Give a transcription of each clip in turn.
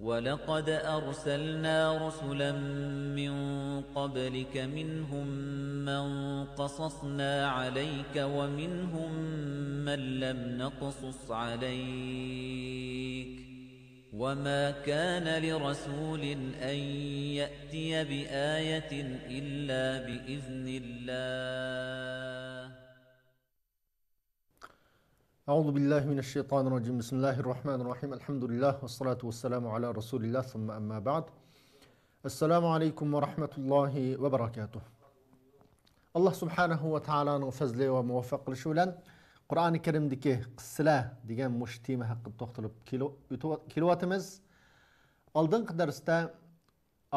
وَلَقَدْ أَرْسَلْنَا رُسُلًا مِنْ قَبْلِكَ مِنْهُمْ مَنْ قَصَصْنَا عَلَيْكَ وَمِنْهُمْ مَنْ لَمْ نَقْصُصْ عَلَيْكَ وَمَا كَانَ لِرَسُولٍ أَنْ يَأْتِيَ بِآيَةٍ إِلَّا بِإِذْنِ اللَّهِ أعوذ بالله من الشيطان الرجيم بسم الله الرحمن الرحيم الحمد لله والصلاة والسلام على رسول الله ثم أما بعد السلام عليكم ورحمة الله وبركاته الله سبحانه وتعالى نفز لي وموفق لشولا قرآن الكريم دي كيه قسلا دي كان مشتيمة حق التوختل كيلو واتمز ألدنق درستا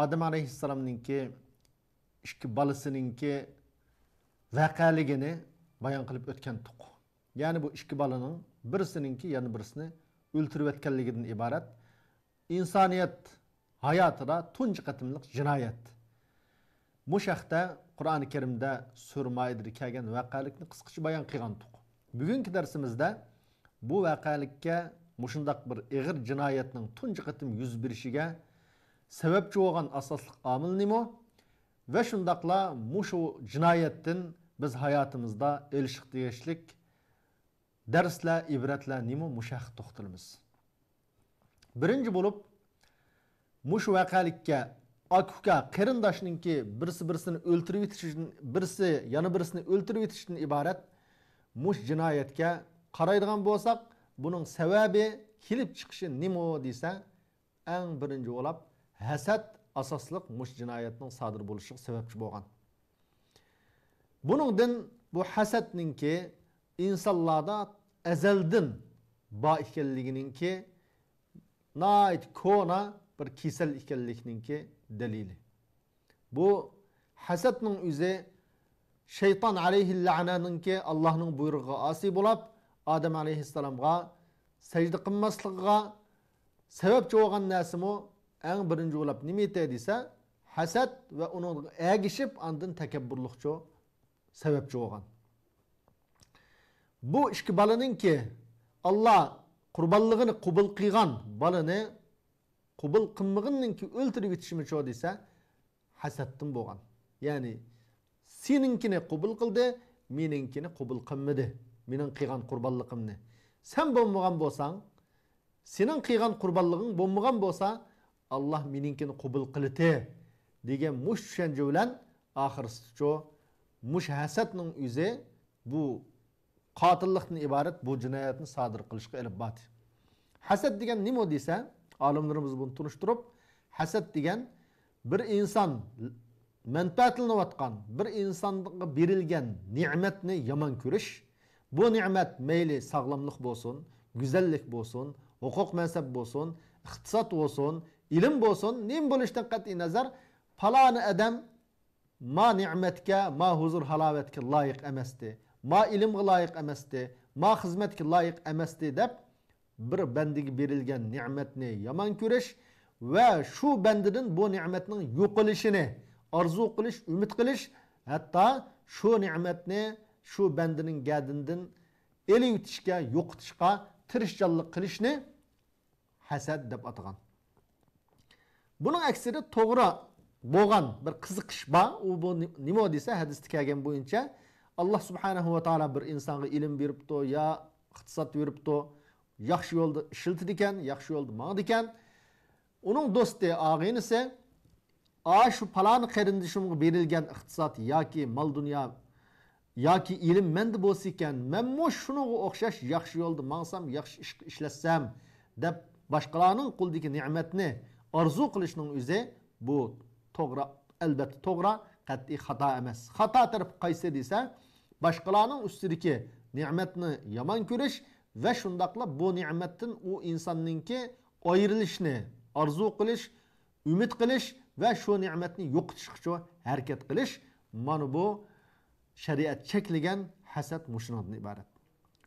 آدم عليه السلام نينكي إشك بالسنينكي ذاقالي جني بيان قلب أتكن تقو Yani bu iki balanın birisininki yani birisini öldürüvetkenliğinden ibaret. İnsaniyet hayatına tunç katımlık cinayet. Bu şahta Kur'an-ı Kerim'de sürmayedir kelgen vakalıkını kıskıcı bayan kıygandık. Bugünkü dersimizde bu vakalıkke muşundak bir iğir cinayetinin tunç katım yüz birişige işige sebepçi olan asaslık amil nimo ve şundakla muşu cinayetin biz hayatımızda elşik diyeşlik darslar ibratlar nima mushah to'xtalamiz birinchi bo'lib mush voqealikka akuka qarindoshningki birsi birisini o'ltirib yetish birsi yana birisini o'ltirib yetishdan iborat mush jinoyatga qaraydigan bo'lsak buning sababi kelib chiqishi nima desa eng birinchi bo'lib hasad asosliq mush jinoyatning sodir bo'lishi sababchi bo'lgan din, bu hasadninki insanlarda ezeldin ba ikelligininki nait kona bir kisel ki delili. Bu hasadning üze şeytan aleyhi la'naninki Allah'ın buyruğu asi bolap Adem aleyhisselamga secde qilmasligiga sebepçi bo'lgan narsa mo eng birinchi bo'lib nima etadi desa hasad va uning egishib andin takabburluqcho sebepçi bo'lgan bu ishki bolaninki olloh qurbonlig'ini qubul qilgan bolani qubul qilmag'inninki o'ltirib yetishimichu desa hasaddan bo'lgan ya'ni seninkini qubul qildi meninkini qubul qilmadi mening qilgan qurbonlig'imni sen bo'lmagan bo'lsang sening qilgan qurbonlig'ing bo'lmagan bo'lsa alloh құбыл qubul qiliti degan mush mush hasadning bu qotillikdan iborat bu jinoyatni sodir qilishga ilib bordi hasad degan nima desa olimlarimiz buni tunishtirib hasad degan bir inson manfaatlanayotgan bir insonga berilgan ne'matni yomon ko'rish bu ne'mat mayli sog'lomlik bo'lsin go'zallik bo'lsin huquq mansab bo'lsin iqtisod bo'lsin ilm bo'lsin nim bo'lishidan qat'iy nazar faloni odam ma ne'matga ma huzur halovatga loyiq emasdi ma ilmga loyiq emasdi ma xizmatga loyiq emasdi deb bir bandiga berilgan ne'matni yomon ko'rish va shu bandidan bu ne'matning yo'qolishini orzu qilish umid qilish hatto shu ne'matni shu bandining gadindan eliyutishga yo'qitishga tirishchanlik qilishni hasad deb atagan buning aksida to'g'ri bo'lgan bir qiziqish bor u bu nima desa hadisda kelgan bo'yicha Allah subhanahu wa Taala bir insonga ilm ya yo iqtisod beribdi yaxshi yo'lda ishiltidi ekan yaxshi yo'lda mangdi ekan uning do'sti og'inisi a shu palon qarindishimga berilgan iqtisod yoki mol dunyo yoki ilm menda bo'lsa ekan manmu shunga o'xshash yaxshi yo'lda mangsam yaxshi ish ishlatsam deb boshqalarning qo'lidagi ne'matni orzu qilishning o'zi bu to'g'ri albatta to'g'ri qat'iy xato emas xato taraf qaysi desa Başkalarının üstidiki ne'matni yaman ko'rish ve şundakla bu ne'matdan u insonninki ayrilishni orzu qilish umid qilish va shu ne'matni yo'qotish uchun harakat kılış mana bu shariat cheklagan hasad mushundan iborat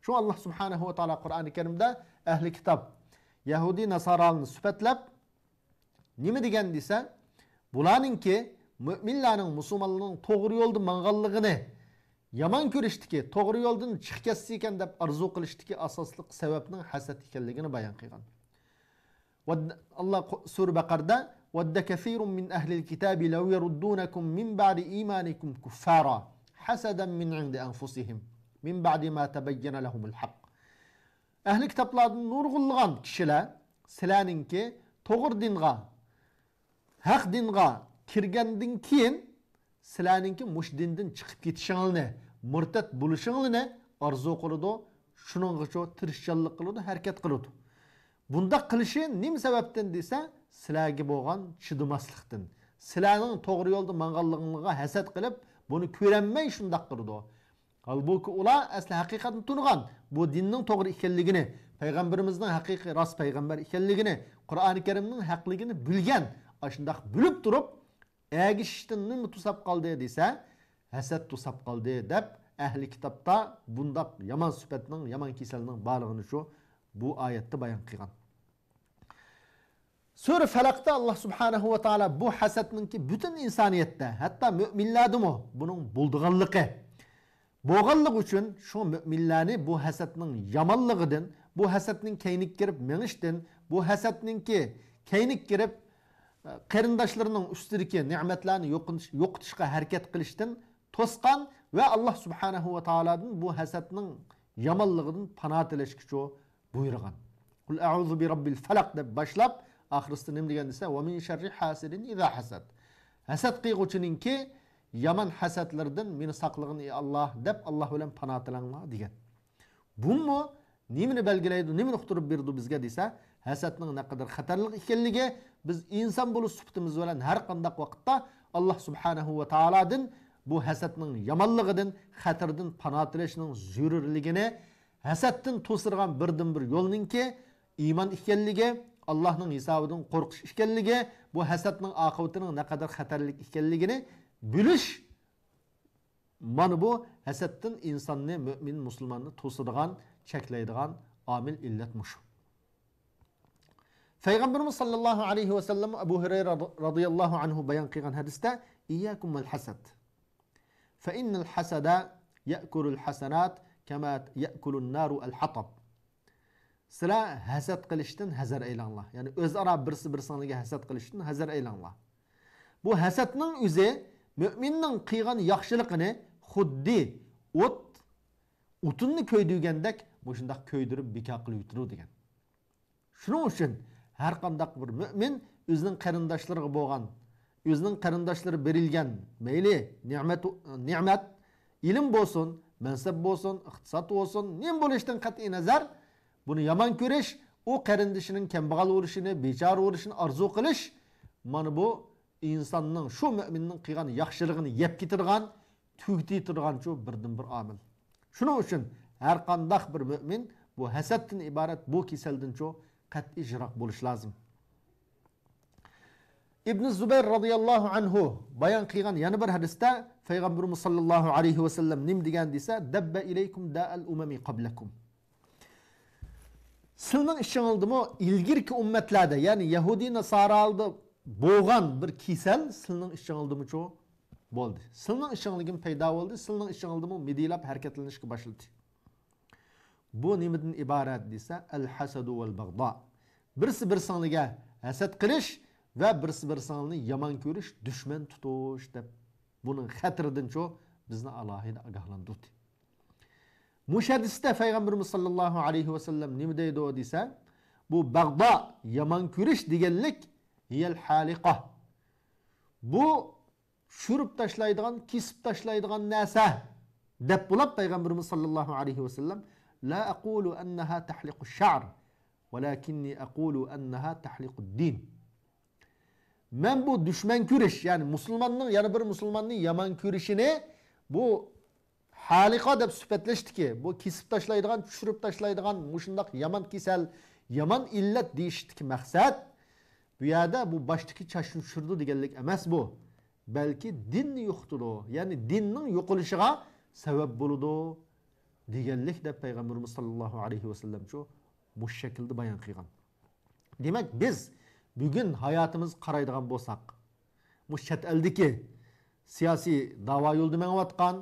shu alloh subhanahu va taolo qur'oni karimda ahli Yahudi yahudiy nasoroni sifatlab nima degan desa bularninki mo'minlarning musulmonlarning to'g'ri yo'lda manganligini yomon ko'rishniki to'g'ri yo'ldan chiqkassi ekan deb orzu qilishdiki asosliq sababning hasad ekanligini bayon qilgan alloh sura baqarda ودّ كثير من أهل الكتاب لو يردونكم من بعد إيمانكم كفارا حسدا من عند أنفسهم من بعد ما تبين لهم الحق أهل kitaplardan nurgulgan kishilar sizlarninki to'g'ri dinga haq dinga kirgandan keyin sizlarninki mush dindan chiqib ketishinglarni murtad bo'lishinglarni orzu qiladi uchun tirishchanlik qiladi harakat qiladi bunda qilishi nima sababdan desa sizlarga bo'lgan chidamaslikdan sizlarning to'g'ri yo'lda manganliginglarga hasad qilib buni ko'ranmay shundoq qildi Halbuki ular asli haqiqatni tunigan, bu dinning to'g'ri ekanligini, payg'ambarimizning haqiqiy rost payg'ambar ekanligini, Qur'oni Karimning haqligini bilgan, shundoq bilib turib, Əgər işitinin tusab qaldı desə, həsəd tusab qaldı deyib əhli kitabda bundaq yaman sübətinin, yaman kisəlinin barlığını şu bu ayette bayan qılğan. Sura felakta Allah Subhanahu ve Taala bu ki bütün insoniyatda, hatto mo'minlardimi bunun bo'ldiganligi, bo'lganligi için şu mo'minlarni bu hasadning yomonligidan, bu hasadning kaynik kirib minishdan, bu ki keynik girip qarindoshlarining ustidagi ne'matlarni yo'qotishga harakat qilishdan to'sqan va alloh subhanahu va taolodan bu hasadning yomonligidan panoh tilashgacha buyurgan qul auzu bi falaq deb boshlab oxirisida nima degan desa va min sharri hasidin iza hasad hasad qilg'uchininki yomon hasadlardan meni saqlig'in ey alloh deb alloh bilan panoh tilanglar degan bumu nimani belgilaydi nimani uqtirib berdi bizga desa hasadning naqadar қатарлық ekanligi biz inson bo'lish sifatimiz bilan har qandaq vaqtda alloh Субханаху va bu hasadning yomonligidan xatardan pano tilashning zururligini hasaddan to'sirgan birdan bir yo'lningki iymon ekanligi allohning hisobidan qo'rqish ekanligi bu hasadning oqibatining naqadar xatarlik ekanligini bilish mana bu hasaddan insonni mo'min musulmonni to'sirgan cheklaydigan omil illat payg'ambarimiz sollallohu alayhi vasallam abu hurayra roziyallohu anhu bayon qilgan hadisda iyakumul hasad fa innal hasada ya'kulu al hasanat kama yakulun naru al hatab sizlar hasad qilishdan hazar aylanglar ya'ni o'zaro birsi birsiniga hasad qilishdan hazar aylanglar bu hasadning o'zi mo'minning qilgan yaxshiligini xuddi o't o'tinni ko'ydirgandek shundoq ko'ydirib bekor qilib yutiru degan shuning uchun әр қандақ бір мүмін өзінің қарындашылығы болған өзінің қарындашылары берілген мейлі немет немет ілім болсын мәнсәп болсын ықтисат болсын нем болештен ең назар бұны яман көреш о қарындашының кембағал орышыны бейчар орышын арзу қылыш мана бұл инсанның шу мүминнің қиған яхшылығын еп кетірған түгіте тұрған шу бірдің бір амил шұның үшін әр қандақ бір мүмін бұл хасадтың ибарат бұл кеселдің шу qat'iy jiroq bo'lish lozim ibn zubayr roziyallohu anhu bayon qilgan yana bir hadisda payg'ambarimiz sollallohu alayhi vasallam nim degan desa dabba ilaykum da al umami qablakum sizning ichingildimi ilgirki ummatlarda ya'ni Yahudi, Nasara nasoralni bo'lgan bir kasal sizning ichingildimichu bo'ldi sizning ichingligim paydo bo'ldi sizning ichingildimi midilab harakatlanishga boshladi бұ немеден ибарат деса әл хасаду уәл бағда бірсі бір саныға әсәт қылыш вә бірсі бір саныны яман көріш дүшмен тұтуш деп бұның хәтірден чо бізді алахиды ағаһландырды мұш хәдісте пайғамбарымыз саллаллаху алейхи уасалам неме дейді ғой деса бұл бағда яман көріш дегенлік ел халиқа бұл шүріп ташлайдыған кесіп ташлайдыған нәрсе деп болады пайғамбарымыз саллаллаху алейхи уасалам La aqulu enneha tahliku şa'r. Velakinni aqulu enneha tahliku din. Ben bu düşman kürüş yani Müslümanın yani bir Müslümanın yaman kürüşini bu halika deb ki Bu kesip taşlaydıgan, çürüp taşlaydıgan, muşundak yaman kisel, yaman illet deyiştiki maksat. Bu yerde bu baştaki çaşın şurdu digellik emez bu. Belki din yuktulu. Yani dinin yokuluşuna sebep buludu deganlik deb payg'ambarimiz sollallohu alayhi vasallam shu bu shaklda bayan qilgan Demek biz bugun hayotimiz qaraydigan bo'lsak bu chet eldagi siyosiy davo yo'lida mangayotgan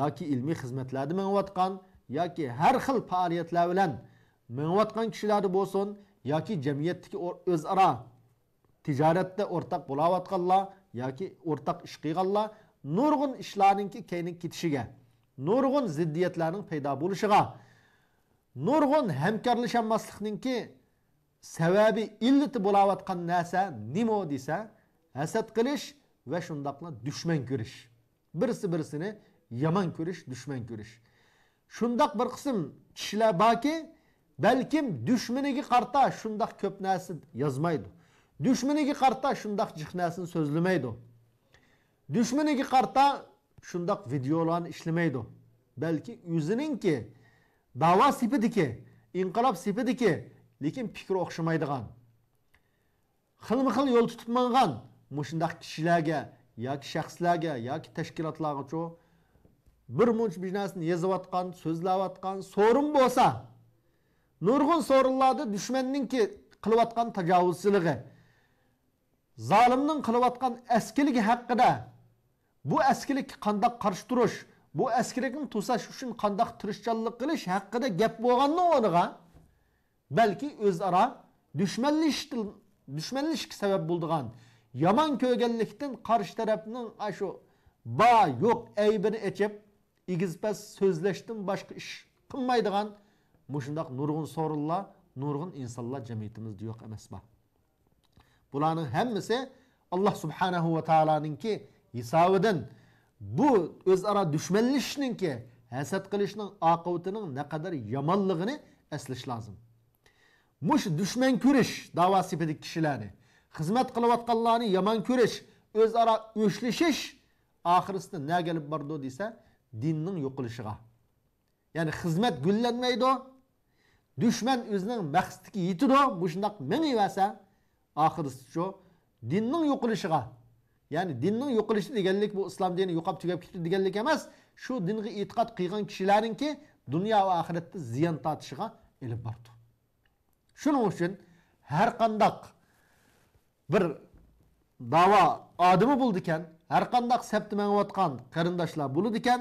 yoki ilmiy xizmatlarda mangayotgan yoki har xil faoliyatlar bilan mangayotgan kishilarni bo'lsin yoki jamiyatdagi o'zaro tijoratda o'rtaq bo'layotganlar yoki o'rtaq ish qilganlar nurg'un ishlarninki kendi kitişige nurg'un ziddiyetlerin paydo bo'lishiga nurg'un hemkarlışan ki sababi illati bulavatkan narsa nimo desa hasad qilish va shundoqla dushman ko'rish birisi birisini yaman ko'rish düşmen ko'rish Şundak bir qism kishilar borki balkim dushmaniga qarta shundoq ko'p narsa yozmaydi dushmaniga qarta shundoq jihnasini so'zlamaydi dushmaniga qarta shundoq videolarni ishlamaydi balki o'ziningki davo sepidiki inqilob sepidiki lekin fikri o'xshamaydigan xilma xil yo'l tutib mangan mushundaq kishilarga yoki shaxslarga yoki tashkilotlarga tashkilotlargachu bir munch biznasini yozayotgan so'zlayotgan so'rin bo'lsa nurg'un sorunlarni dushmanningki qilayotgan tajovuzchiligi zolimning qilayotgan askiligi haqida bu eskilik kandak karşı duruş, bu eskilikni to'sash uchun qanday tirishchanlik qilish haqida gap bo'lganni o'rniga balki o'zaro dushmanlashishga sabab bo'ldigan yomon ko'rganlikdan qarshi tarafning shu ba yo'q aybini ichib egizpas so'zlashdan boshqa ish qilmaydigan mushundoq nurg'un sorinlar nurg'un insonlar jamiyatimizda yo'q emasmi bularning hammasi Allah subhanahu Taala'nın ki hisobidan bu ki o'zaro dushmanlashishninki hasad qilishning oqibatining naqadar yomonligini eslash lozim mush dushman ko'rish davo sipidagi kishilarni xizmat yaman yomon ko'rish o'zaro o'shlashish oxirisida ne gelip bordi desa Dinin yo'qilishiga ya'ni hizmet xizmat gullanmaydi dushman o'zining maqsadiga yetidi bu shundoq mingiversa oxirisida şu, dinin yo'qilishiga ya'ni dinin yok oluşu deganlik bu İslam dini yo'qolib tugab ketdi deganlik emas shu dinga e'tiqod qilgan kishilarinki dunyo va oxiratda ziyon tortishiga ilib bordi shuning uchun har qandaq bir davo odimi bo'ldi ekan har qandaq sapti mangayotgan qarindoshlar bo'ladi ekan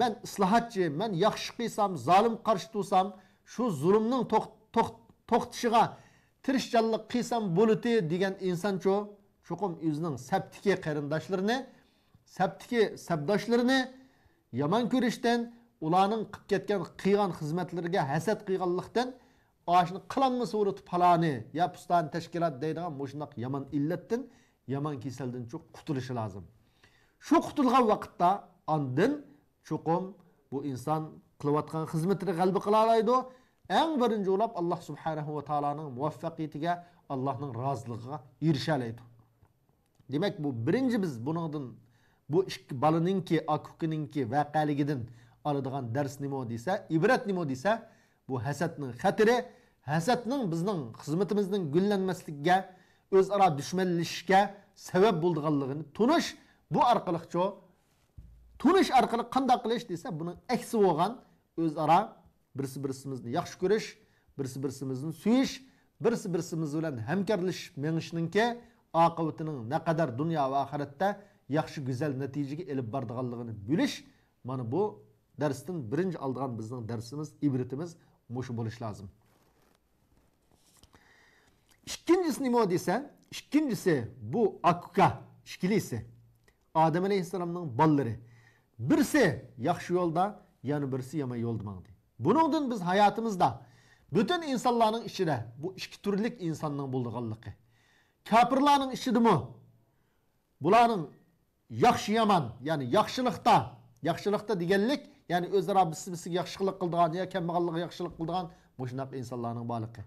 man islohotchi man yaxshi qilsam zolim qarshi tursam shu zulmning to'xtashiga tok, tok, tirishchanlik qilsam bo'ladi degan insonchu Чуқым өзінің сәптіке қарындашларыны, сәптіке сәбдашларыны яман көрештен, уланың қып кеткен қиған қызметлерге хәсәт қиғанлықтан, ашыны қыланмы суырыт паланы, я пустан тәшкилат дейдіған мұшынақ яман иллеттін, яман кеселден чуқ құтылышы лазым. Шу құтылған вақытта андын чуқым bu insan kılıvatkan hizmetini kalbi kılalaydı. En birinci olab Allah Subhanahu ve Taala'nın muvaffakiyetiga, Allah'ın razılığına erişeleydi. demak bu birinchi biz bunodan bu ikki bolaninki akuqininki voqealigidan oladigan dars nima desa ibrat nima desa bu hasadning xatiri hasadning bizning xizmatimizning gullanmasligiga o'zaro dushmanlashishga sabab bo'ldiganligini tunish bu orqaliqcho tunish orqali qanday qilish desa buni aksi bo'lgan o'zaro birsi birsimizni yaxshi ko'rish birsi birsimizni suyish birsi birsimiz bilan hamkorlashib minishninki akıbetinin ne kadar dünya ve ahirette yakşı güzel neticeye elip bardığanlığını biliş. Mana bu dersin birinci aldığan bizden dersimiz, ibretimiz muşu buluş lazım. İkincisi ne deysen, İkincisi bu akka, ise, Adem Aleyhisselam'ın balları. Birisi yakşı yolda, yani birisi yama yolda. Bunun biz hayatımızda bütün insanların içine bu iki türlük insanlığın bulduğallıkı. Kapırların işidimi buların yaxşıyaman yani yaxşılıqda yaxşılıqda degenlik yani özara bisi bisi yaxşılık kıldığan ya kemballığı yaxşılık kıldığan bu şundak insanların balıqı.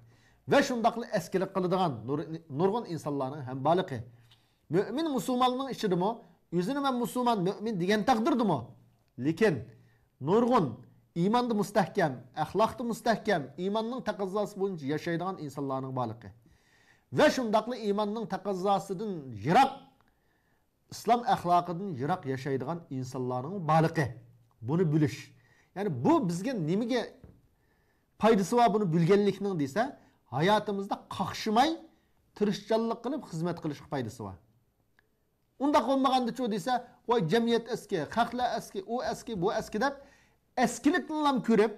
Ve şundaklı eskilik kıldığan nur, nurgun insanların hem balıkı. Mümin musulmanının işidimi yüzünü ben musulman mümin degen takdirdim o. Lekin nurgun imandı müstehkem, ahlaktı müstehkem, imanın takızlası boyunca yaşaydığı insanların balıkı. va şundaklı iymonning taqozzosidan yırak islom axloqidan yırak yashaydigan insonlarning balıkı buni bilish ya'ni bu bizga nimaga foydasi bor buni bilganlikning desa hayotimizda qoqshimay tirishchanlik qilib xizmat qilish foydasi bor undaq çoğu desa voy jamiyat eski kakla eski u eski bu eski deb eskilik ham ko'rib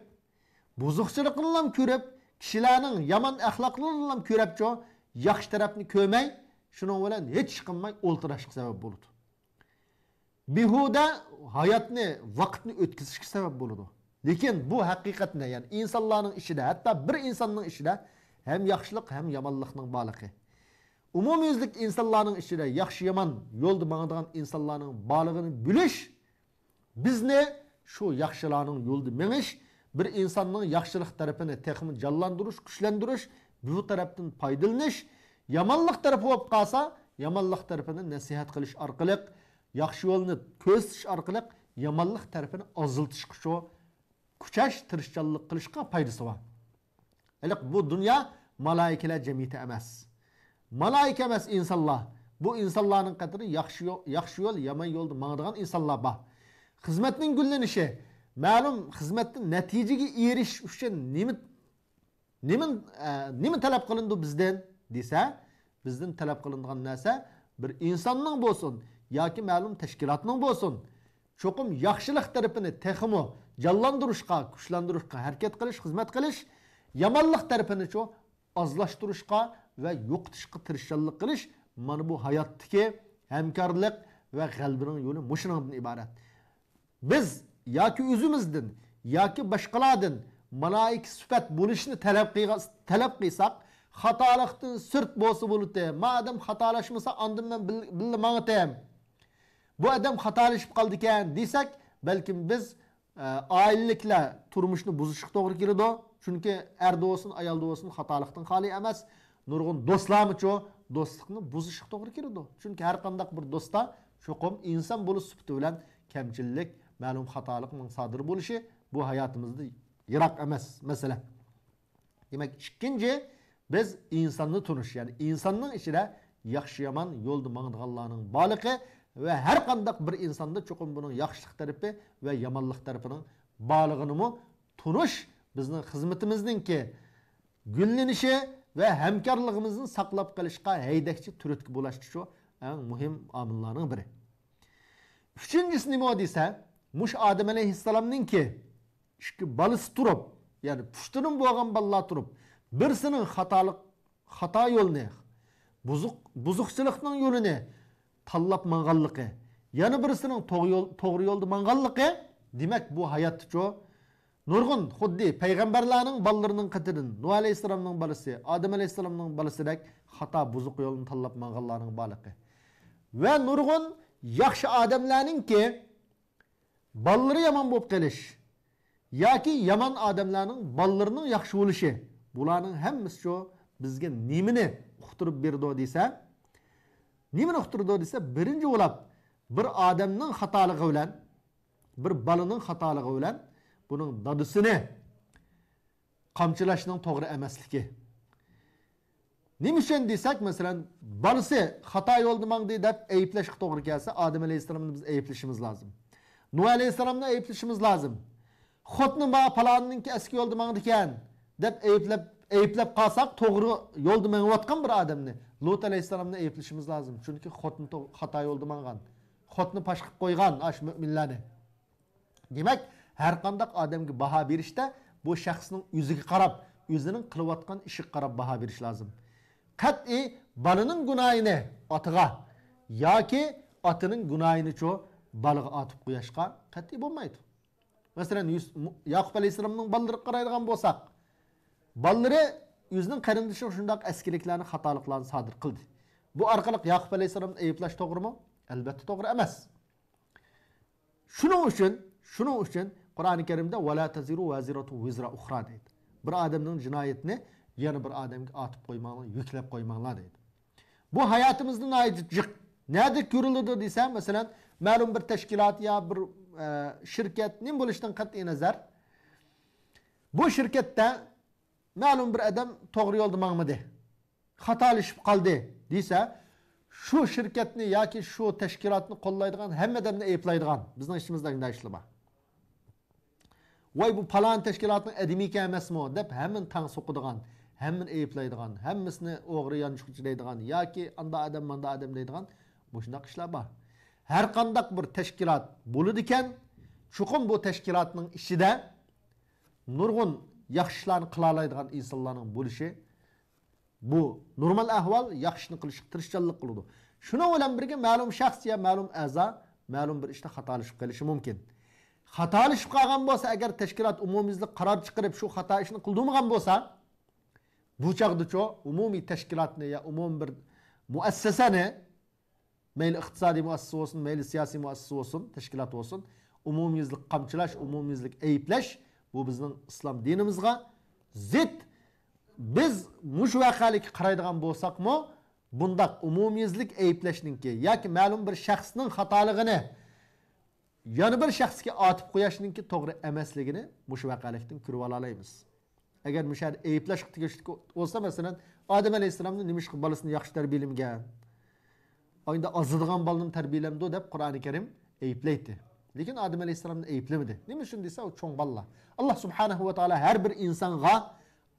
buzuqchilikni ham ko'rib kishilarning yomon axloqlarini ham ko'ribchu yaxshi tarafını kömey, shuning bilan hiç chiqinmang o'ltirashga sebep bo'ladi Bihuda hayatını, vaqtni o'tkazishga sebep buludu. lekin bu hakikat ne? ya'ni insanların işi de, hatta bir insanın işi de, hem yaxshilik hem yomonlikning borligi umumyuzlik insonlarning ichida yaxshi yomon yo'lda insanların insonlarning borlig'ini Biz ne? Şu yaxshilarning yo'lda meniş, bir insanın yaxshilik tarafını texmi jonlantirish kuchlantirish bu tarafdan paydalanish, yomonlik tarafi bo'lib qolsa, yomonlik nesihat nasihat qilish orqali, yaxshi yo'lni ko'rsatish orqali yomonlik tarafini oziltish kuchi, kuchash, tirishchanlik qilishga foydasi bor. Aliq bu dünya malaikalar cemiyeti emas. Malaika emas insonlar. Bu insonlarning qadri yaxshi yo'l, yaxshi yo'l, yomon yo'lda mang'adigan insonlar bor. Xizmatning gullanishi, ma'lum xizmatni natijaga erishish uchun nima nima e, talab qilindi bizdan desa bizdan talab qilingan nese, bir insonning ya ki ma'lum tashkilotning bo'lsin cho'qim yaxshilik tarafini texmi jonlantirishga kuchlantirishga harakat hizmet xizmat qilish yomonlik tarafini chu ozlashtirishga va yo'qotishga tirishchanlik qilish mana bu hayotdagi hamkorlik va g'albining yo'li mushundan iborat biz yoki o'zimizdan yoki boshqalardan malaik sifat bo'lishni talab talab qilsak xatolikni sirt bo'lsa bo'ladi madam xatolashmasa andan man bilmadim bu odam xatolashib qoldi ekan desak balkim biz e, oilaliklar turmushni buzishga to'g'ri keladi chunki erda bo'lsin ayolda bo'lsin xatolikdan xoli emas nurg'un do'stlarmichu do'stlikni buzishga to'g'ri keladi chunki har qanday bir do'stda chuqum inson bo'lish sifati bilan kamchilik ma'lum xatolik sodir bo'lishi bu hayotimizni Yirak emes. mesela Demek ikkinchi biz insonni tunish, ya'ni insanlığın ichida yaxshi yomon yo'lni mang'dallarning borligi ve her kandak bir insanda bunun cho'qim buning ve tarafi va yomonlik tarafining borlig'ini tunish bizning ki gullanishi va hamkorligimizni saqlab qolishga haydakchi turtki bo'lishi shu en muhim omillarning biri. Uchinchisi nima desa, mush Odam ki ішкі балыс тұрып яғни пұштының болған балла тұрып бірсінің хаталық хата жоліне бұзық бұзықшылықтың жоліне таллап маңғанлықы яны бірсінің тоғры жолды маңғанлықы демек бұл хаят жо нұрғын худди пайғамбарларның балларының қытырын ну алейхисаламның баласы адам алейхисаламның баласыдек хата бұзық жолын таллап маңғанларның балықы вә нұрғын яхшы адамларның ке баллары яман болып келіш ya ki Yaman odamlarning ballarının yaxshi bo'lishi bularning hammasi shu bizga nimani uqtirib bir desa nimani uqtirdi desa birinci bo'lib bir odamning xatolig'i olan, bir bolaning xatolig'i bilan buning dadisini qamchilashning to'g'ri emasligi nima uchun mesela masalan bolasi xato yo'lni mangdi deb ayblashga to'g'ri kelsa odam alayhissalomni biz ayblashimiz lozim nuh alayhissalomni ayblashimiz lazım xotni ma palonninki eski yo'lda mangdikan deb ayblab ayblab qolsak to'g'ri yo'lda mangayotgan bir odamni lut alayhissalomni ayblashimiz lazım çünkü xotni hata yo'lda mangan xotni pash qilib qo'ygan shu mo'minlarni demak har qandaq odamga baho işte bu şahsının shaxsning yüzünün qarab işi qilayotgan ishiga qarab baho berish lozim qat'iy bolaning gunohini otaga yoki otaning gunohini cho balaga otib qo'yashga qat'iy bo'lmaydi Мәселен, Яқып алейхисаламның балдырып қарайдыған болсақ, балдыры өзінің қарындышы ұшындағы әскерліктерін хаталықларын садыр қылды. Бұл арқалық Яқып алейхисаламны айыплаш тоғры ма? Әлбәтте тоғры емес. Шуның үшін, шуның үшін Құран-ы Кәрімде «Вала тазиру вазирату визра ухра» дейді. Бір адамның жинайетіне yana bir odamga otib qo'ymanglar yuklab qo'ymanglar deydi bu hayotimizni jiq nada ko'riladi desam masalan ma'lum bir tashkilot yo bir e, şirket nim bo'lishidan qat'iy nazar bu shirkatda ma'lum bir odam to'g'ri yo'lda manmidi xatolishib qoldi desa shu shirkatni yoki shu tashkilotni qo'llaydigan hamma odamni ayblaydigan bizni ishimizda shunday ishlar bak. Vay bu palon tashkilotni adimi ekan dep deb tan tang so'qadigan hammani ayblaydigan hammasini o'g'ri yanchuqchi ya ki anda adam anda adam deydigan bu shundoq ishlar bak. her kandak bir teşkilat bulu diken, bu teşkilatının işi de nurgun yakışlarını kılalaydıgan insanların buluşu bu normal ahval yakışını kılışık tırışçallık kılıdı. Şuna olan birge malum ya malum eza, malum bir işte hatalışıp gelişi mümkün. Hatalışıp kalan bolsa eğer teşkilat umumizlik karar çıkarıp şu hata işini kıldırmagan bolsa bu çağda çoğu umumi teşkilatını ya umum bir ne mayli iqtisodiy muassasa bo'lsin mayli siyosiy muassasa bo'lsin tashkilot bo'lsin umumiyuzlik qamchilash umumiyuzlik ayblash bu bizning islom dinimizga zid biz mush voqealikka qaraydigan bo'lsakmi bundoq umumiyizlik ayblashningki yoki ma'lum bir shaxsning xatoligini yana bir shaxsga otib qo'yishningki to'g'ri emasligini mush vaqalikdan ko'rib ola olamiz agar mushar ayblash tegishli bo'lsa masalan odam alayhissalomni nima ish bolasini yaxshi tarbiyalagan ayında azılgan balının terbiyelemdi deb Kur'an-ı Kerim eyipleydi. Lekin Adem Aleyhisselam'ın eyiplemedi. Nima uchun desa u cho'ng balla. Alloh subhanahu va taolo har bir insonga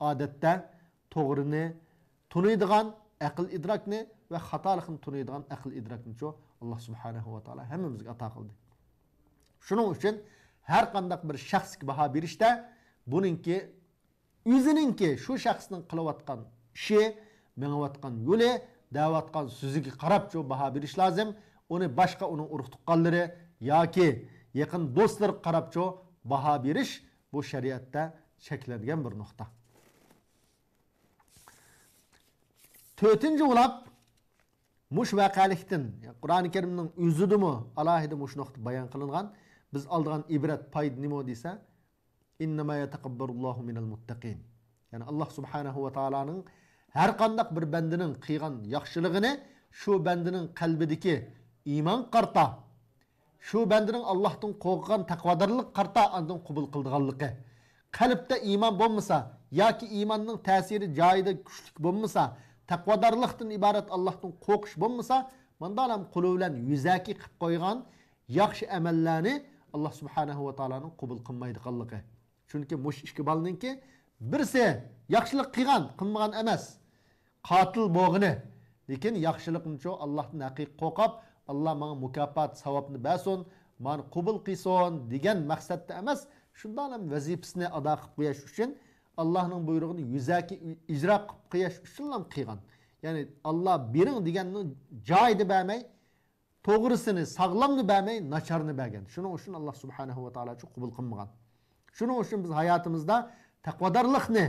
odatda to'g'rini tunaydigan aql idrokni va xatolikni tunaydigan aql idrokni cho Alloh subhanahu va taolo hammamizga ato qildi. Shuning uchun har qanday bir shaxsga bunun ki, yüzünün ki, şu shaxsning qilayotgan şey minayotgan yo'li davatkan süzüki karapçı baha biriş lazım. Onu başka onun urtukkalları ya ki yakın dostlar karabço baha biriş bu şeriatta çekilen bir nokta. Tötüncü ulap muş vakaliktin Kur'an-ı Kerim'nin üzüdü mü alahide muş nokta bayan kılıngan biz aldığan ibret payd nimo diyse innema yetekabberullahu minel muttaqin yani Allah subhanahu ve taala'nın her kandak bir bendinin kıygan yakşılığını şu bendinin kalbideki iman karta, şu bendinin Allah'tan korkan takvadarlık karta andın kubul kıldığallıkı. Kalipte iman bulmasa, ya ki imanın tesiri cahide küşlük bulmasa, takvadarlıktan ibaret Allah'tan korkuş bulmasa, mandalam kuluvlen yüzaki kıp koygan yakşı emellerini Allah subhanahu ve taala'nın kubul kılmaydı kallıkı. Çünkü muş işkibalının ki birisi yakşılık kıygan, kılmagan emez qatıl bo'g'ini lekin yaxshiliknicho allohdan haqiqiy qo'rqib alloh Allah mukofot savobni bersin mani qubul qilsin degan maqsadda emas shundoq vazifasini ado qilib qo'yish uchun allohning buyrug'ini buyruğunu ijro icra qo'yish uchun ham qilgan ya'ni birin bering caydı joyida bermay to'g'risini sog'lomni bermay nacharni bergan shuning uchun alloh subhanahu va taolo qubul qilmagan shuning uchun biz hayatımızda hayotimizda ne,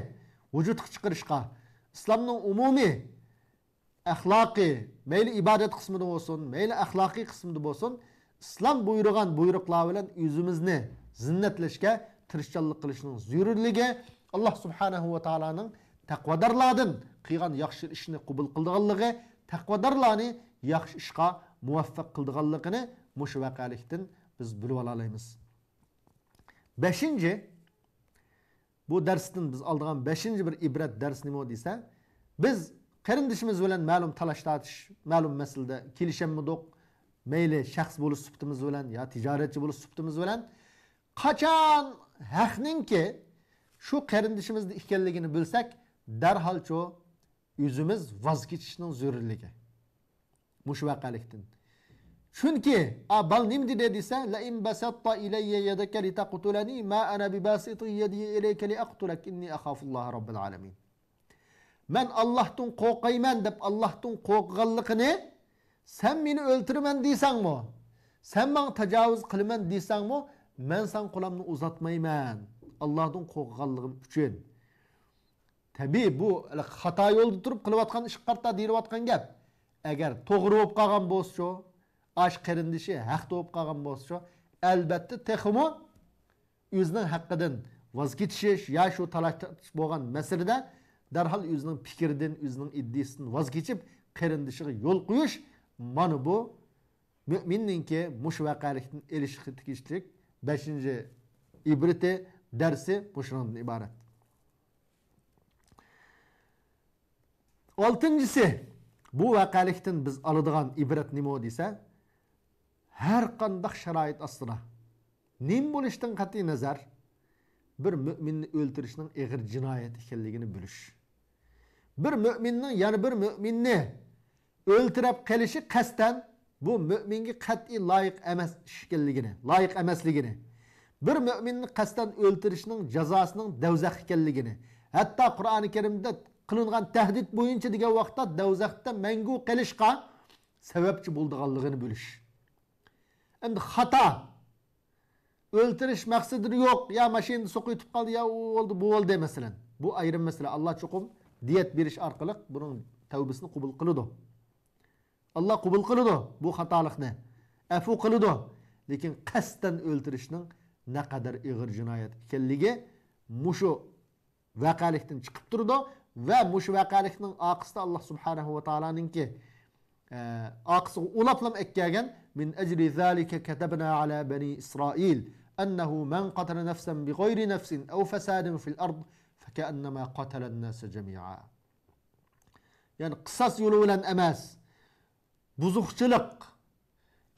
vücut çıkarışka. исламның умуми әхлақи мейлі ибадат қысмыда болсын мейлі әхлақи қысмыда болсын ислам бұйырған бұйрықлар білен өзімізді зіннәтлешке тырысшанлық қылышының зүрлігі аллах субханаху уа тағаланың тәқуадарлардың қиған жақсы ішіне құбыл қылдығанлығы тәқуадарларны жақсы ішқа муаффақ қылдығанлығыны мушу вақалықтан біз біліп ала аламыз bu darsdan biz oldigan beshinchi bir ibrat dars nima desa biz qarindoshimiz bilan ma'lum talash tortish ma'lum masalada kelishamidiq mayli shaxs bo'lib sifatimiz bilan yo tijoratchi bo'lib sifatimiz bilan qachon haqninki shu qarindoshimizni ekanligini bilsak darhol shu o'zimiz voz kechishning zarurligi mushvaqalikdan Çünkü abal nimdi dediyse la in basatta ileyye yedeke li taqtulani ma ana bi basiti yedi ileyke li aqtulak inni akhafullah rabbil alamin. Men Allah'tan korkayman dep Allah'tan korkgallıkını sen beni öldürmen diysen mi? Sen bana tecavüz kılmen diysen mi? Men sen kulağımını uzatmayman. Allah'tan korkgallığım için. Tabi bu hata yolda durup kılıvatkan iş kartta deyirvatkan Eğer doğru olup kalan bozçu, aş qerindishi haq bo'lib qolgan bo'lsa albatta texmo o'zining haqqidan voz kechish yo shu talash bo'lgan masalada darhol o'zining fikridan o'zining iddiasidan voz kechib qarindishiga yo'l qo'yish mana bu mo'minninki mush vaqalikdan erishishga tegishlik beshinchi ibrati darsi mushundan iborat oltinchisi bu vaqalikdan biz oladigan ibret nima desa Әр kandak şerayet aslına. Nem болыштың қатый nazar, bir müminni öldürüşünün eğir cinayet ekenligini bilish. Бір müminnin, яны бір müminni өлтіріп kelishi қастан, bu mümingi қатый лайық emas işkenligini, лайық emasligini. бір müminni қастан öldürüşünün жазасының devzak ekenligini. Hatta құран endi hata, o'ltirish maqsadida yok ya maşin shu endi ya yutib qoldi yo u bu ayrı masalan Allah ayrim diyet bir iş arkalık bunun orqali buning tavbasini qabul qiladi alloh qabul qiladi bu xatolikni afu qiladi lekin qasddan ne kadar ig'ir jinoyat ekanligi mushu vaqalikdan chiqib turdi va mushu vaqalikning oqisida alloh subhanahu ki taoloninki e, oqisiga ulablam ekkagan min ecli zâlike ketebnâ alâ beni İsrail ennehu men katale nefsen bi gayri nefsin ev fesadin fil ard fekeennemâ katelen nâse cemî'â. Yani kısas yoluyla emez. Buzuqçılık,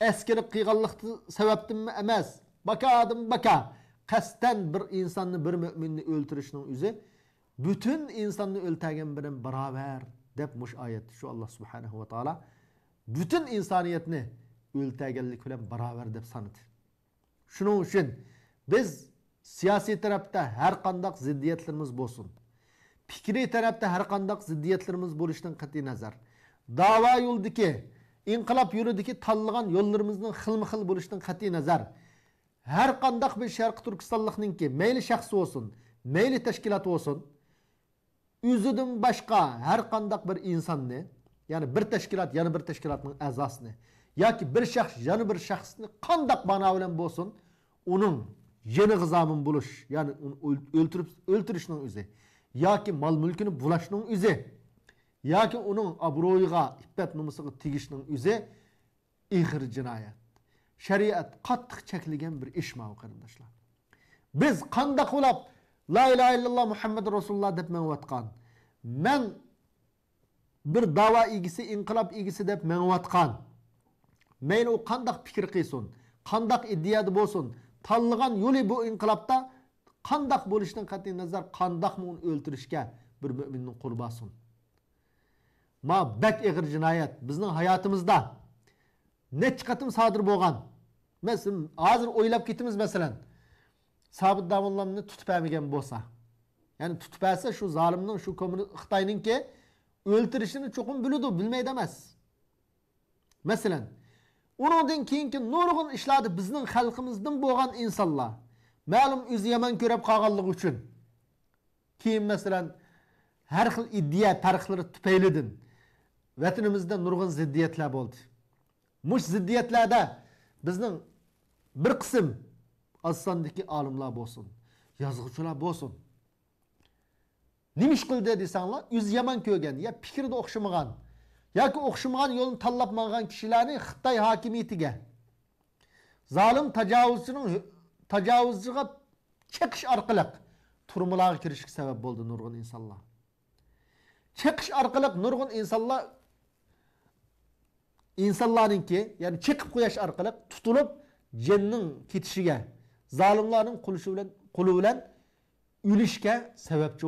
əskilik qıyğanlıqdı səbəbdinmi eməz. Baka adım baka. Qəsdən bir insanı, bir müminni öldürüşünün üzü bütün insanı öldürən birin beraber deyib muş ayet şu Allah Subhanahu ve Taala bütün insaniyetini o'ltaganlik bilan barobar deb sanadi shuning uchun biz siyasi tarafta her qandaq ziddiyetlerimiz bo'lsin fikriy tarafta her qandaq ziddiyetlerimiz bo'lishidan qat'iy nazar davo yo'lidagi inqilob yo'lidagi tanlagan yollarımızın xilma xil bo'lishidan qat'iy nazar Her qandaq bir sharqi turkistonlikninki mayli shaxsi olsun, mayli tashkilot olsun, üzüdüm başka. Her qandaq bir insan ne, ya'ni bir teşkilat, yani bir teşkilatın tashkilotning ne? yoki bir shaxs yana bir shaxsni qandoq ma'no bilan bo'lsin uning yeni zomin bo'lish ya'ni uni o'ltirib o'ltirishning o'zi yoki mol mulkini bulashning o'zi yoki uning obro'yiga iffat nomusiga tegishning o'zi ig'ir jinoyat shariat qattiq cheklagan bir ish mana qarindoshlar biz qandoq ulab la ilaha illalloh muhammad rasululloh deb menayotgan men bir davo egisi inqilob egisi deb menayotgan mayli o kandak fikr qilsin kandak iddiada bo'lsin tanlagan yo'li bu inqilobda kandak bo'lishidan qat'iy nazar qandaqmi uni o'ltirishga bir mo'minning qo'li bo'lsin ma bak ig'ir jinoyat bizning hayotimizda necha qatim sodir bo'lgan masalan azır oylap gittimiz masalan sobit davullamni tutib amigan bosa. ya'ni tutib şu shu şu shu ki o'ltirishini cho'qim biladi bilmaydi demez. masalan uningdan keyingi nurg'un ishlarni bizning xalqimizdan bo'lgan insonlar ma'lum o'zi yomon ko'rib qolganligi uchun keyin masalan har xil idea tarixlari tupaylidin. vatanimizda nurg'un ziddiyatlar bo'ldi mush ziddiyatlarda bizning bir qism oz olimlar bo'lsin yozuvchilar bo'lsin nima ish qildi desanglar o'zi yomon ko'rgan ya fikrida o'xshamagan Ya yoki o'xshamagan yo'lni tanlabmagan kishilarni xitoy hokimiyatiga zolim tajovuzchining tajovuzchiga çekiş orqali turmularga kirishga sebep oldu nurg'un insonlar Çekiş orqali nurg'un insonlar ki ya'ni çekip quyosh orqali tutilib jinning ketishiga zolimlarning qulushi bilan quli bilan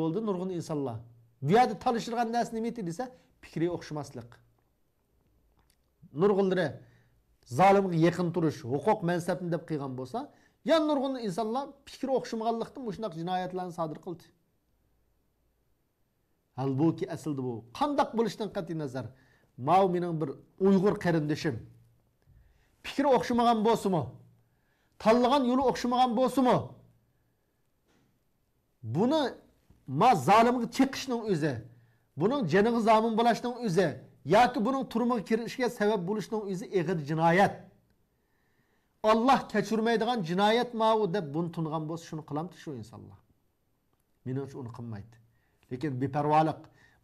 oldu nurg'un insonlar bu yerda talishilgan narsa nima edi fikri o'xshamaslik nurg'unlari zolimga yaqin turish huquq mansabni deb qilgan bo'lsa ya nurg'un insonlar fikri o'xshamaganlikdan mushunaq jinoyatlarni sodir qildi halbuki aslida bu qandoq bo'lishidan qat'iy nazar mau mening bir uyg'ur qarindoshim fikri o'xshamagan bo'lsinmi tanlagan yo'li o'xshamagan bo'lsinmi buni ma zolimga chiqishning o'zi Bunun canığı zamin bulaştığın üze ya ki bunun turma kirişiye sebep buluştuğun üzü eğir cinayet. Allah keçirmeydiğen cinayet mavu de bunu tungan boz şunu kılamdı şu insanlar. Benim için onu kılmaydı. Lekin bepervalık,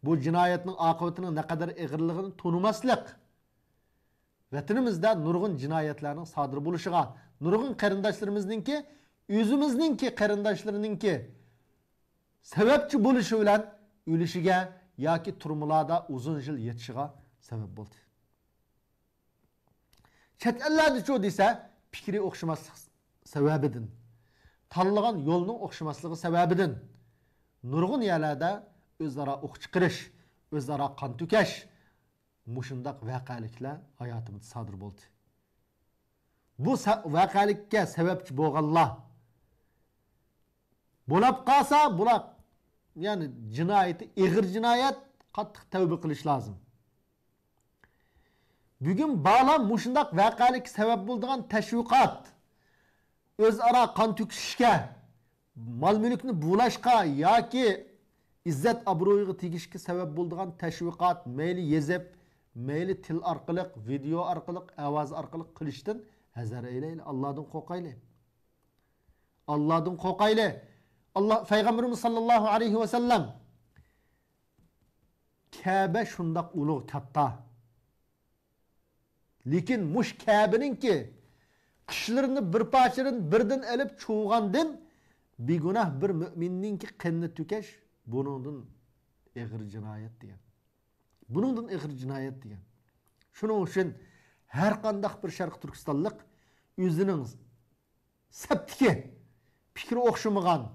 bu cinayetin akıbetinin ne kadar eğirliğini tunumaslık. Vatanimizde nurgun cinayetlerinin sadır buluşuğa, nurgun karındaşlarımızın ki, yüzümüzün ki karındaşlarının ki sebepçi buluşu ile ülüşüge yoki turmularda uzun yil yetishiga sebep oldu. chet ellarnichu desa fikri o'xshamaslik sebebidin. tanlagan yo'lning o'xshamasligi sebebidin. nurg'un yerlarda o'zaro o'q chiqirish o'zaro qon to'kash mushundoq voqeliklar hayotimizda sodir bo'ldi bu voqelikka sababchi bo'lganlar bo'lib qolsa bular yani cinayeti, ihir cinayet qattiq tavba qilish lozim. Bugun ba'lam sebep voqealik teşvikat bo'lgan tashviqot o'zaro qon to'kishishga, mol mulkni bulashga yoki izzat obro'yiga tegishga sabab bo'lgan tashviqot mayli yezib, mayli til arkalık, video arkalık ovoz orqali qilishdan hazar aylaylik, Allohdan qo'rqaylik. Allohdan qo'rqaylik. Allah Peygamberimiz sallallahu aleyhi ve sellem Kabe şundak ulu katta. Lekin muş Kabe'nin ki kişilerini bir parçanın birden elip çoğğandın bir günah bir müminin ki kenne tükeş bunundan eğir cinayet diye. Bunundan eğir cinayet diye. Şunun için her kandak bir Şarkı Türkistanlık yüzünün septiki fikri okşamagan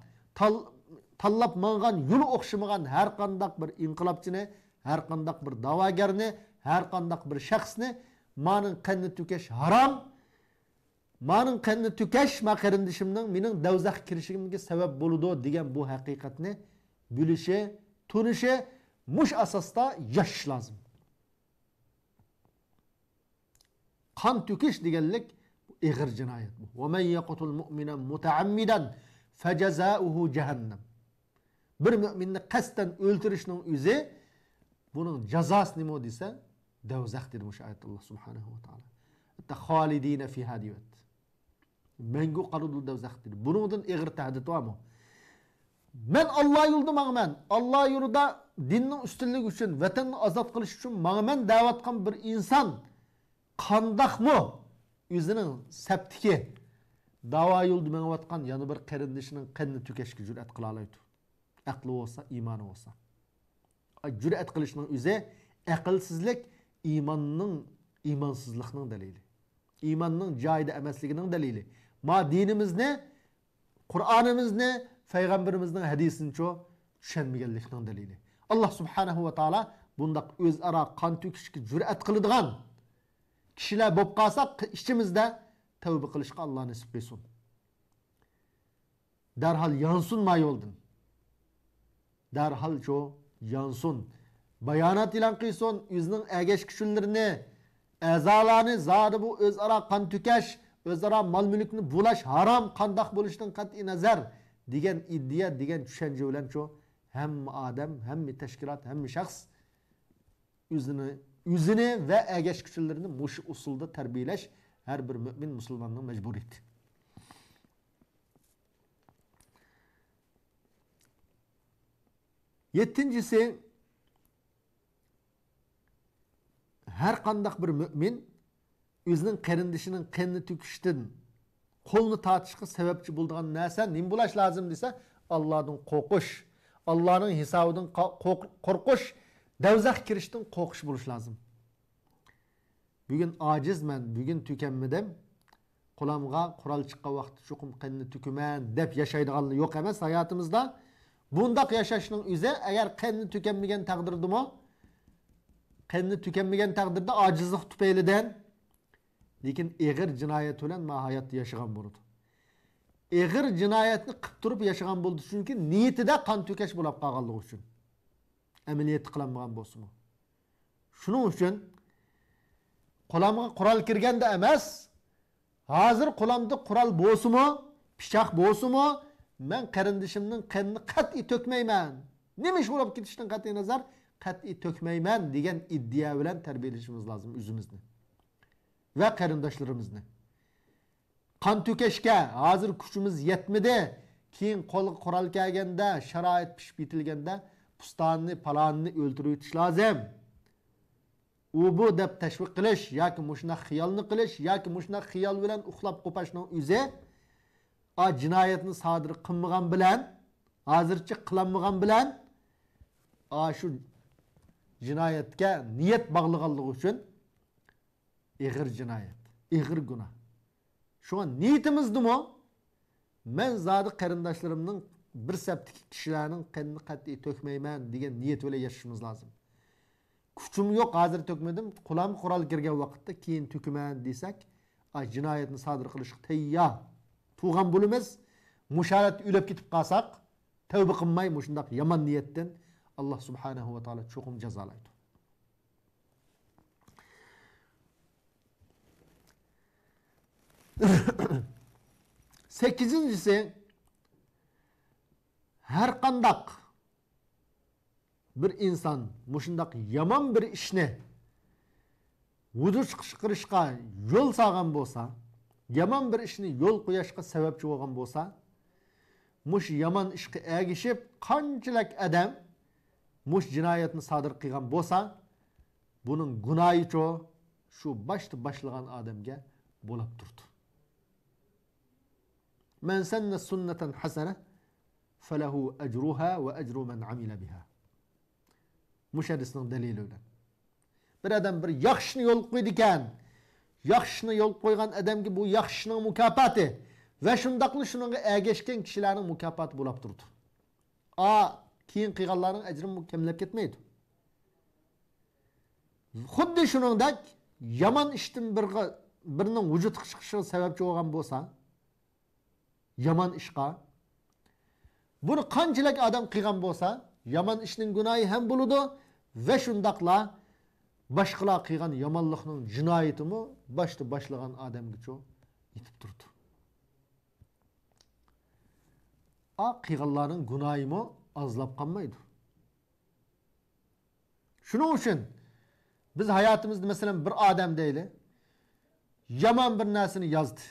таллап маңған юл оқшымаған әр қандақ бір инқылапчыны, әр қандақ бір давагерні әр қандақ бір шәхсіні маның қанны түкеш харам маның қанны түкеш ма қарындышымның менің дәузақ кірішігімге сәбәп болуды деген бұл хақиқатны бүліше, түніше, мұш асаста yaş лазым қан түкеш дегенлік bu iğir cinayet bu. وَمَنْ يَقْتُلْ fecezauhu cehennem. Bir müminni kasten öldürüşünün üzü bunun cezası ne dese devzaktir bu şayet Allah subhanahu wa Taala. Hatta halidine fiha diyor. Mengu kaludul devzaktir. Bunun eğir tehdit var mı? Men Allah yolda mağmen. Allah da dinin üstünlüğü için, vatanını azat kılış için mağmen davatkan bir insan kandak mı? Yüzünün septiki dava yo'lda minayotgan yana bir qarindishining qinni to'kashga jur'at qila oladi aqli bo'lsa iymoni bo'lsa jur'at qilishning o'zi aqlsizlik iymonning iymonsizlikning dalili iymonning joyida emasligining dalili ma dinimizni qur'onimizni payg'ambarimizning hadisini cho tushunmaganlikning delili. Allah subhanahu va taolo bundaq o'zaro qon to'kishga jur'at qiladigan kishilar bo'lib qolsa ichimizda tövbe qilishga alloh nasib qilsin darhol yonsin ma yo'ldin Derhal ço yansun. Bayanat ilan qilsin o'zining agash kuchinlarini a'zolarni zodi bu o'zaro qon tukash o'zaro mol mulkni bulash harom qandoq bo'lishidan qat'iy nazar degan iddia degan tushuncha bilan shu hamma odam hamma tashkilot hamma shaxs o'zini o'zini va agash kuchinlarini mushu usulda terbiyeleş. әрбір мүмін мұсылманның мәжбүриеті жетіншісі әр қандақ бір мүмін өзінің қарындышының қені түкіштен қолны тартышқа себепші болдыған нәрсе нем болаш лазым десе алладың қоқыш алланың хисабыдан қорқыш дәузақ кіріштің қоқыш болуш лазым bugun ojizman bugun tukanmidim qo'limga qurol chiqqan vaqtda chuqum qinni tukuman deb yashaydiganlar yo'q emas hayotimizda bundoq yashashning o'zi agar qinni tukanmagan taqdirdami qinni tukanmagan taqdirda ojizlik tufaylidan lekin ig'ir jinoyat bilan ma hayotda yashagan bo'ladi ig'ir jinoyatni qilib turib yashagan bo'ldi chunki niyatida qon to'kash bo'lib qolganligi uchun amaliyatni qilolmagan bo'lsin shuning uchun qo'lamga qurol kirganda emas hozir qo'lamda qurol bo'lsimi pichoq bo'lsimi man qarindishimning qanini qat'iy to'kmayman nima ish bo'lib ketishidan qat'iy nazar qat'iy to'kmayman degan iddia bilan tarbiyalashimiz lozim o'zimizni ve qarindoshlarimizni qon to'kashga hazır kuşumuz yetmedi, keyin qo'lga qurol kelganda sharoit pishib yetilganda pustonni palonni o'ltirib yetish u bu deb tashviq qilish yoki mushunaqa xiyolni qilish yoki mushunaqa xiyol bilan uxlab qo'pashni o'zi jinoyatni sodir qilmagan bilan hozircha qilolmagan bilan shu jinoyatga niyat bog'laganligi uchun ig'ir jinoyat ig'ir gunoh shunga niyatimizdimi men zodi qarindoshlarimning bir saptiki kishilarning qanini qat'iy to'kmayman degan niyat bilan yashashimiz lozim kuchim yo'q hozir to'kmadim qulam qurol kirgan vaqtda keyin to'kaman desak jinoyatni sodir qilishga tayyor tug'an bo'limiz musharat o'lib ketib qolsak tavba qilmay shundoq yomon niyatdan alloh subhanahu va taolo cho'qim jazolaydi sakkizincisi her kandak bir inson mushundoq yomon bir ishni vujud qilishga yo'l sağan bo'lsa yomon bir ishni yo'l qo'yishga sababchi bo'lgan bo'lsa mush yomon ishga agishib qanchalik odam mush jinoyatni sodir qilgan bo'lsa buning ço, şu boshda boshlagan odamga bo'lib durdu. man sanna sunnatan hasana falahu ajruha va ajru man amila biha mushadisning dalili bilan bir odam bir yaxshini yo'l qo'ydi ekan yaxshini yo'l qo'ygan odamga bu yaxshining mukofoti va shundoqli shunga ergashgan kishilarning mukofoti bo'lib turdi a keyin qilganlarning ajri kamlab ketmaydi xuddi shuningdek yomon ishdan birga birning vujudga chiqishiga sababchi bo'lgan bo'lsa yomon ishqa buni qanchalik odam qilgan bo'lsa Yaman işinin günahı hem buludu ve şundakla başkala kıygan yamanlıkının cinayetimi başta başlayan Adem güçü yetip durdu. A kıyganların günahımı azlap kalmaydı. Şunun için biz hayatımızda mesela bir Adem değil, yaman bir nesini yazdı.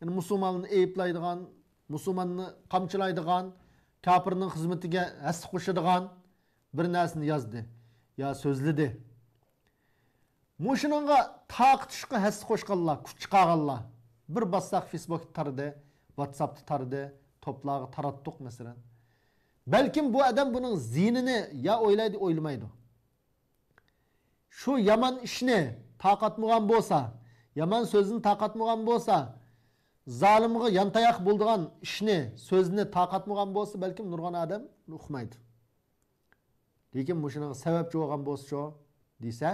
Yani Müslümanını eyiplaydıgan, Müslümanını kamçılaydıgan, kofirning xizmatiga asli qo'shadigan bir narsani yozdi yo so'zladi mushuningga taqitishga hassi qo'shganlar kuch chiqarganlar bir bassak facebook tardi whatsappni tardi to'plarga taratdik masalan balkim bu odam buning ziynini yo o'ylaydi o'ylamaydi shu yomon ishni taqatmagan bo'lsa yomon so'zni taqatmagan bo'lsa zalimga yantayoq bo'ldigan ishni so'zni toqatmi bo'lgan bo'lsa balkim nurg'on odam uqmaydi lekin mana shunaqa sababchi bo'lgan bo'lsa desa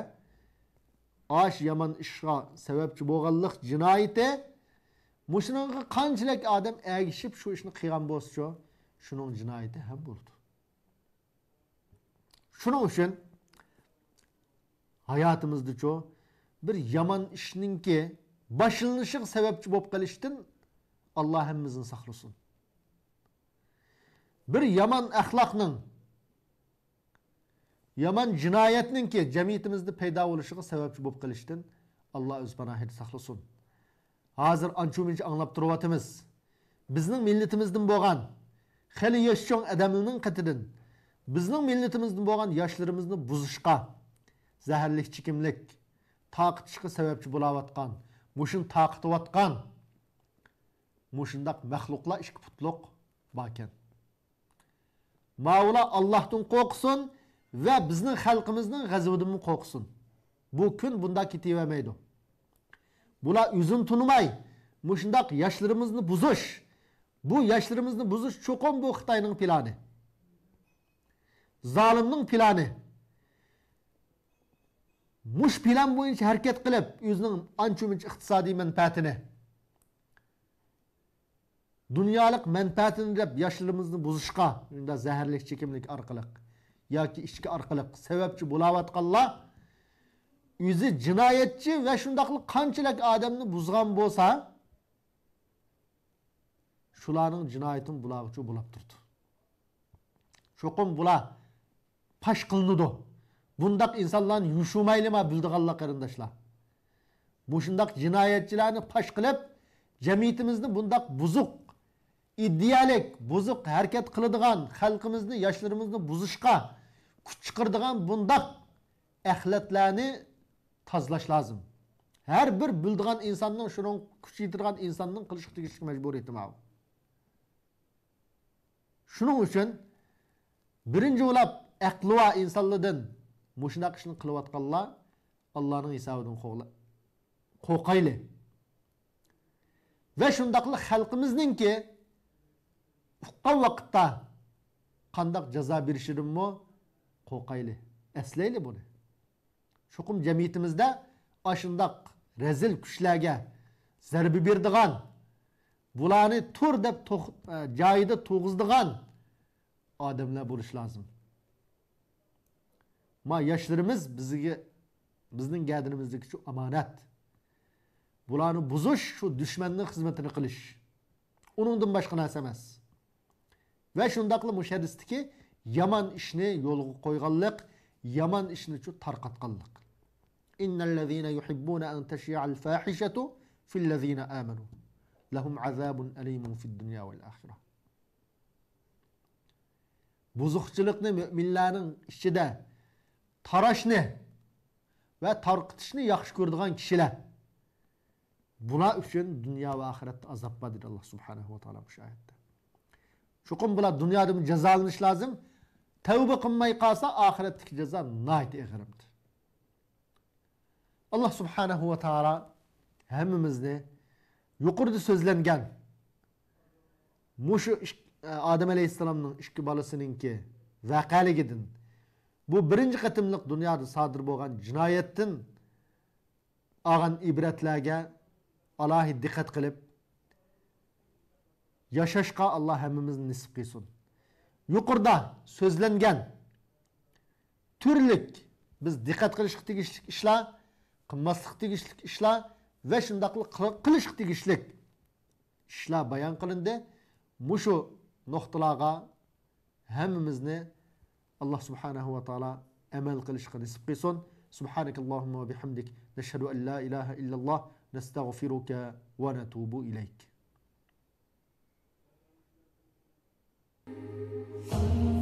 ash yomon ishga sababchi bo'lganlik jinoyati mana shunaqa qanchalik adam ergişip şu ishni qilgan bo'lsa shuning hem ham bo'ldi shuning hayatımızda hayotimizdachu bir yomon ki башылынышық сәбәпчі болып қалыштын Аллах әмімізін сақырысын. Бір яман әхлақның, яман жинайетнің ке жәмиетімізді пайда олышығы сәбәпчі болып қалыштын Аллах өз панахет сақырысын. Hazır ançumunca anlap біздің Bizning болған, boğan, xeli yaşçon edemlinin біздің bizning болған boğan yaşlarımızın buzışqa, zəhərlik çikimlik, мұшын тақытып атқан мұшындақ мәхлуқла ішкі пұтлық бакен. Маула Аллахтың қоқысын вә біздің халқымыздың ғазудымын қоқысын. Бұл күн бұнда кетевемейді. Бұла үзін тұнымай, мұшындақ яшыларымызды бұзыш. Бұл яшыларымызды бұзыш чоқым бұл Қытайның планы. Залымның планы mush plan bo'yicha harakat qilib o'zining ancha muncha iqtisodiy manfaatini dunyolik manfaatini deb yoshlarimizni buzishga unda arkalık ya ki yoki arkalık orqali sababchi bo'layotganlar o'zi jinoyatchi va shundoqli qanchalik odamni buzgan bo'lsa shularning jinoyatini bular uchun bo'lib turdi cho'qim bular pash qilinadi bundak insanların yuşumaylıma bildik Allah Bu şundak cinayetçilerini paş kılıp cemiyetimizini bundak buzuk, iddialik, buzuk hareket kılıdığan, halkımızını, yaşlarımızını buzuşka, küçükürdüğen bundak ehletlerini tazlaş lazım. Her bir bildiğin insanın, şunun küçüydürgen insanın kılışık tüküşük mecburiyetim abi. Şunun için birinci olab ekluva insanlıdın mushunaq ishni qilayotganlar allohning hisobidan qo'rqayli va shundoqli xalqimizninki uqqan vaqtda qandaq jazo berishidanmi qo'rqayli eslayli buni shuqum jamiyatimizda ashundoq razil kuchlarga zarba berdigan bularni tur deb e, joyida tug'izdigan odamlar bo'lishi lozim ma yaşlarımız bizga bizning geldiğimizdeki shu amanet. bularni buzish shu dushmanning xizmatini qilish undan boshqa narsa emas va shundoqli mushadisdiki yomon ishni yo'lga qo'yganlik yomon ishni shu tarqatganlik innallazina yuhibbuna an en teşi'al fahishatu fillezine amanu lahum azabun alimun fid dunya val axira buzuqchilikni müminlerin ichida tarashni va tarqitishni yaxshi ko'radigan kishilar bular uchun dunyo va oxiratda azob bor deydi alloh subhanahu va taolo shu oyatda chuqur bular dunyoda jazolanish lozim tavba qilmay qolsa oxiratdagi ceza nayt ig'rimdi Allah subhanahu wa Taala, hammamizni yuqorida so'zlangan Muşu e, odam alayhissalomning ikki bolasininki vaqaligidan bu birinci katımlık dünyada sodir bo'lgan jinoyatdan olgan ibratlarga alohida dikkat qilib yashashga Allah hammamizni nisib qilsin. Yuqorida so'zlangan turlik biz dikkat qilishga tegishli ishlar, qilmaslik tegishli ishlar va shundaqli qilishga tegishli ishlar bayon qilindi. Mushu nuqtalarga hammamizni الله سبحانه وتعالى أمل قلش قنسبيسون سبحانك اللهم وبحمدك نشهد أن لا إله إلا الله نستغفرك ونتوب إليك. thank you